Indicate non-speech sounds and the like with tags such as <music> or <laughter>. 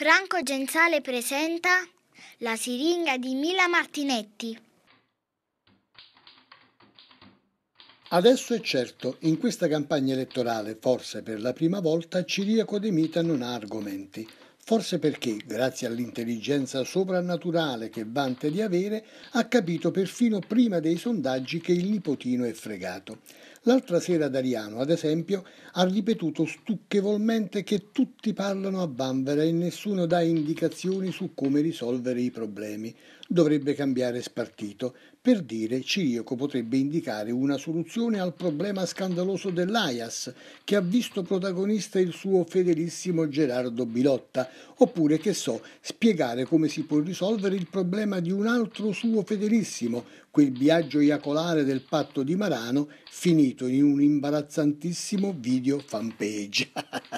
Franco Genzale presenta La siringa di Mila Martinetti. Adesso è certo, in questa campagna elettorale, forse per la prima volta, Ciriaco De Mita non ha argomenti. Forse perché, grazie all'intelligenza soprannaturale che vante di avere, ha capito perfino prima dei sondaggi che il nipotino è fregato. L'altra sera Dariano, ad esempio, ha ripetuto stucchevolmente che tutti parlano a bambera e nessuno dà indicazioni su come risolvere i problemi. Dovrebbe cambiare spartito. Per dire, Cirioco potrebbe indicare una soluzione al problema scandaloso dell'AIAS, che ha visto protagonista il suo fedelissimo Gerardo Bilotta, oppure, che so, spiegare come si può risolvere il problema di un altro suo fedelissimo, quel viaggio iacolare del patto di Marano finito in un imbarazzantissimo video fanpage. <laughs>